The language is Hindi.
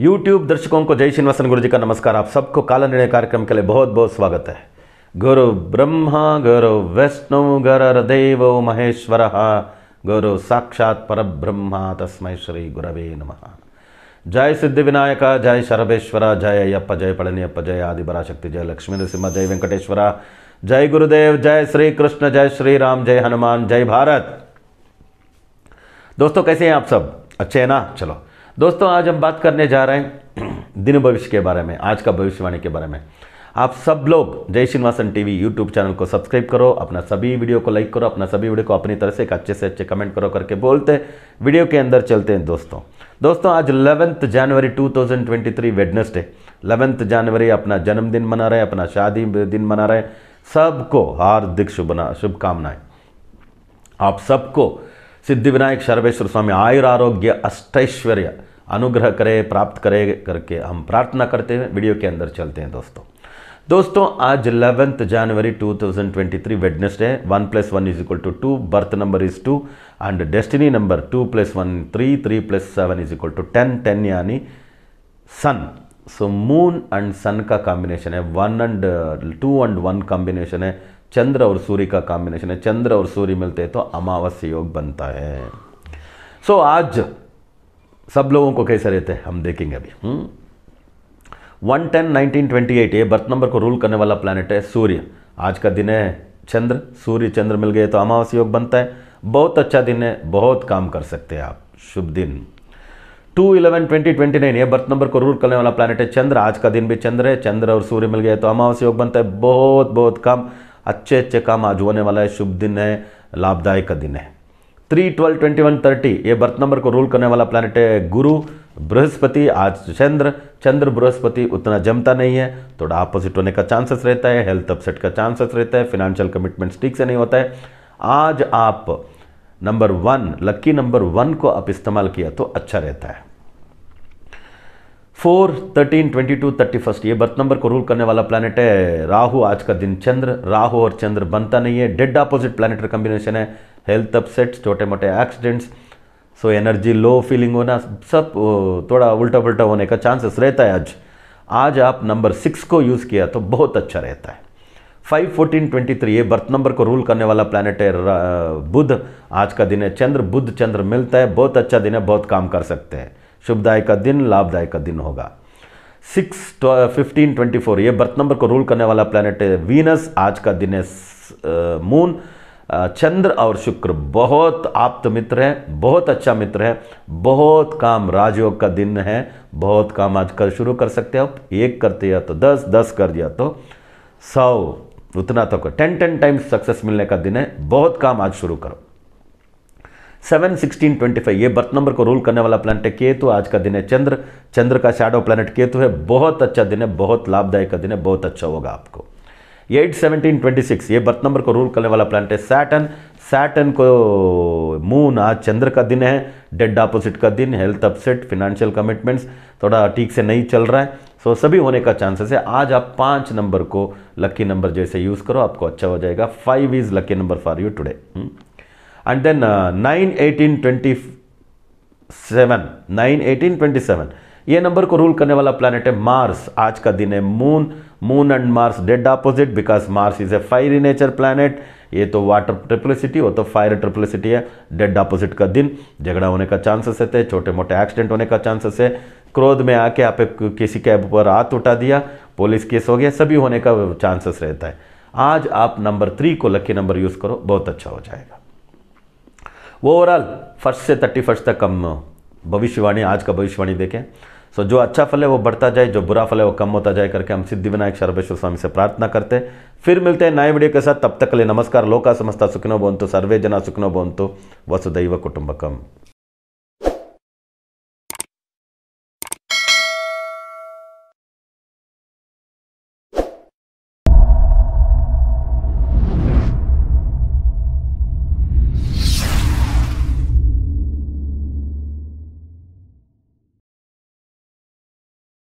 यूट्यूब दर्शकों को जय श्रीनिवासन गुरु जी का नमस्कार आप सबको काला निर्णय कार्यक्रम के लिए बहुत बहुत स्वागत है गुरु ब्रह्मा गुरु वैष्णो देव महेश्वर गुरु साक्षात पर ब्रह्मा तस्मय श्री गुरवे नम जय सिद्धि विनायक जय शरभेश्वर जय अय्यप जय पड़नियप्प जय बराशक्ति जय लक्ष्मी नृसिंह जय वेंकटेश्वर जय गुरुदेव जय श्री कृष्ण जय श्री राम जय हनुमान जय भारत दोस्तों कैसे हैं आप सब अच्छे हैं ना चलो दोस्तों आज हम बात करने जा रहे हैं दिन भविष्य के बारे में आज का भविष्यवाणी के बारे में आप सब लोग Jai Srinivasan TV YouTube channel को सब्सक्राइब करो अपना सभी वीडियो को लाइक करो अपना सभी वीडियो को अपनी तरह से एक अच्छे से अच्छे कमेंट करो करके बोलते हैं वीडियो के अंदर चलते हैं दोस्तों दोस्तों आज इलेवंथ जनवरी 2023 वेडनेसडे 11th जनवरी अपना जन्मदिन मना रहे हैं अपना शादी दिन मना रहे हैं सबको हार्दिक शुभ शुभकामनाएं आप सबको सिद्धिविनायक सर्वेश्वर स्वामी आयुर आरोग्य अष्टैश्वर्य अनुग्रह करे प्राप्त करे करके हम प्रार्थना करते हैं वीडियो के अंदर चलते हैं दोस्तों दोस्तों आज eleventh January 2023 Wednesday one plus one is equal to two birth number is two and destiny number two plus one three three plus seven is equal to ten ten यानी sun so moon and sun का कॉम्बिनेशन है one and two and one combination है चंद्र और सूर्य का कॉम्बिनेशन है चंद्र और सूर्य मिलते हैं तो अमावस्या योग बनता है सो so, आज सब लोगों को कैसे रहते हैं हम देखेंगे अभी हम्म। One ten nineteen twenty eight ये बर्थ नंबर को रूल करने वाला प्लानट है सूर्य आज का दिन है चंद्र सूर्य चंद्र मिल गए तो अमावस्या योग बनता है बहुत अच्छा दिन है बहुत काम कर सकते हैं आप शुभ दिन two eleven twenty twenty nine ये बर्थ नंबर को रूल करने वाला प्लानट है चंद्र आज का दिन भी चंद्र है चंद्र और सूर्य मिल गया तो अमावस्या योग बनता है बहुत बहुत काम अच्छे अच्छे काम आज होने वाला है शुभ दिन है लाभदायक का दिन है three twelve twenty one thirty ये बर्थ नंबर को रूल करने वाला प्लानट है गुरु बृहस्पति आज चंद्र चंद्र बृहस्पति उतना जमता नहीं है थोड़ा तो अपोजिट होने का चांसेस रहता है हेल्थ अपसेट का चांसेस रहता है फिनेंशियल कमिटमेंट्स ठीक से नहीं होता है आज आप number one lucky number one को आप इस्तेमाल किया तो अच्छा रहता है four thirteen twenty two thirty first ये बर्थ नंबर को रूल करने वाला प्लानट है राहु आज का दिन चंद्र राहु और चंद्र बनता नहीं है डेड अपोजिट प्लानट का कम्बिनेशन है हेल्थ अपसेट्स छोटे मोटे accidents so energy low feeling होना सब थोड़ा उल्टा पुलटा होने का चांसेस रहता है आज आज आप नंबर सिक्स को यूज़ किया तो बहुत अच्छा रहता है फाइव फोर्टीन ट्वेंटी थ्री ये बर्थ नंबर को रूल करने वाला प्लानट है बुध आज का दिन है चंद्र बुध चंद्र मिलता है बहुत अच्छा दिन है बहुत काम कर सकते हैं शुभदाय का दिन लाभदायक का दिन होगा सिक्स फिफ्टीन ट्वेंटी फोर ये बर्थ नंबर को रूल करने वाला प्लानट है वीनस आज का दिन है मून uh, uh, चंद्र और शुक्र बहुत आप्त मित्र हैं बहुत अच्छा मित्र है बहुत काम राजयोग का दिन है बहुत काम आज कर शुरू कर सकते हो आप एक करते या तो दस दस कर दिया तो सौ उतना तो टेन टेन टाइम्स सक्सेस मिलने का दिन है बहुत काम आज शुरू करो सेवन सिक्सटीन ट्वेंटी फाइव ये बर्थ नंबर को रूल करने वाला प्लानट है केतु आज का दिन है चंद्र चंद्र का शैडो प्लानट केतु है बहुत अच्छा दिन है बहुत लाभदायक का दिन है बहुत अच्छा होगा आपको एट सेवनटीन ट्वेंटी सिक्स ये बर्थ नंबर को रूल करने वाला प्लानट है सैटन सैटन को मून आज चंद्र का दिन है डेड अपोजिट का दिन हेल्थ अपसेट फिनेंशियल कमिटमेंट्स थोड़ा ठीक से नहीं चल रहा है सो सभी होने का चांसेस है आज आप पाँच नंबर को लक्की नंबर जैसे यूज़ करो आपको अच्छा हो जाएगा five is lucky number for you today and then uh, 9 18 27 9 18 27 ये नंबर को रूल करने वाला प्लानट है मार्स आज का दिन है moon moon and Mars dead opposite because Mars is a fire nature planet ये तो वाटर ट्रिपलिसिटी वो तो फायर ट्रिपलिसिटी है डेड अपोजिट का दिन झगड़ा होने का चांसेस है छोटे मोटे एक्सीडेंट होने का चांसेस है क्रोध में आके आप किसी कैब पर हाथ उठा दिया पुलिस केस हो गया सभी होने का चांसेस रहता है आज आप नंबर थ्री को लकी नंबर यूज़ करो बहुत अच्छा हो जाएगा ओवरऑल फर्स्ट से थर्टी फर्स्ट तक हम भविष्यवाणी आज का भविष्यवाणी देखें सो so, जो अच्छा फल है वो बढ़ता जाए जो बुरा फल है वो कम होता जाए करके हम सिद्धि विनायक सर्वेश्वर स्वामी से प्रार्थना करते फिर मिलते हैं नए वीडियो के साथ तब तक के लिए नमस्कार लोका समस्ता सुखनो बोन्तु सर्वे जना सुखनो बोन्तु वसुदैव कुटुंबकम